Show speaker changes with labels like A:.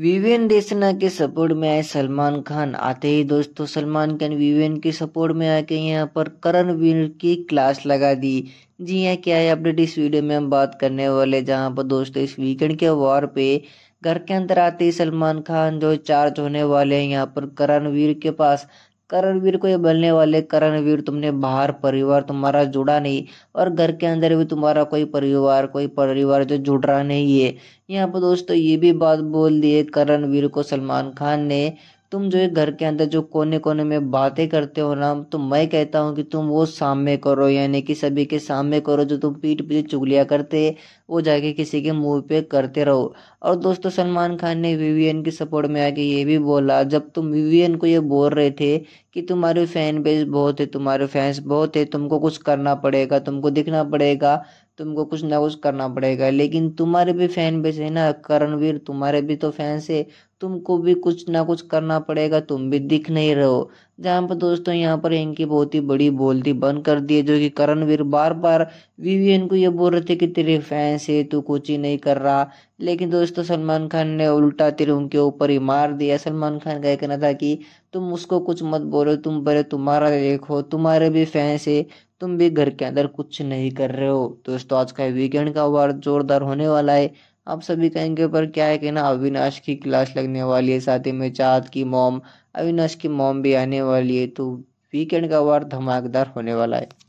A: विवेन देसना के सपोर्ट में आए सलमान खान आते ही दोस्तों सलमान खान विवेन के सपोर्ट में आके यहाँ पर करण वीर की क्लास लगा दी जी यहाँ क्या है अपडेट इस वीडियो में हम बात करने वाले जहाँ पर दोस्तों इस वीकेंड के वार पे घर के अंदर आते ही सलमान खान जो चार्ज होने वाले हैं यहाँ पर करण वीर के पास करणवीर को ये बोलने वाले करणवीर तुमने बाहर परिवार तुम्हारा जुड़ा नहीं और घर के अंदर भी तुम्हारा कोई परिवार कोई परिवार जो जुड़ रहा नहीं है यहाँ पर दोस्तों ये भी बात बोल दी है करणवीर को सलमान खान ने तुम जो है घर के अंदर जो कोने कोने में बातें करते हो ना तो मैं कहता हूँ कि तुम वो सामने करो यानी कि सभी के सामने करो जो तुम पीठ पीछे चुगलिया करते वो जाके किसी के मुंह पे करते रहो और दोस्तों सलमान खान ने विवियन के सपोर्ट में आके ये भी बोला जब तुम विवियन को ये बोल रहे थे कि तुम्हारे फैन बेस बहुत है तुम्हारे फैंस बहुत है तुमको कुछ करना पड़ेगा तुमको दिखना पड़ेगा तुमको कुछ ना कुछ करना पड़ेगा लेकिन तुम्हारे भी फैन बेस है ना करणवीर तुम्हारे भी तो फैंस है तुमको भी कुछ ना कुछ करना पड़ेगा तुम भी दिख नहीं रहो जहाँ पर दोस्तों यहाँ पर इनकी बहुत ही बड़ी बोलती बंद कर दी है जो कि करणवीर बार बार विवियन को ये बोल रहे थे कि तेरे फैंस है तू कुछ ही नहीं कर रहा लेकिन दोस्तों सलमान खान ने उल्टा तेरे उनके ऊपर ही मार दिया सलमान खान का कहना था कि तुम उसको कुछ मत बोलो तुम बड़े तुम्हारा देखो तुम्हारे भी फैंस है तुम भी घर के अंदर कुछ नहीं कर रहे हो दोस्तों आज का वीकेंड का वार जोरदार होने वाला है आप सभी कहेंगे पर क्या है कि ना अविनाश की क्लास लगने वाली है साथ ही में चाँद की मोम अविनाश की मोम भी आने वाली है तो वीकेंड का वार धमाकेदार होने वाला है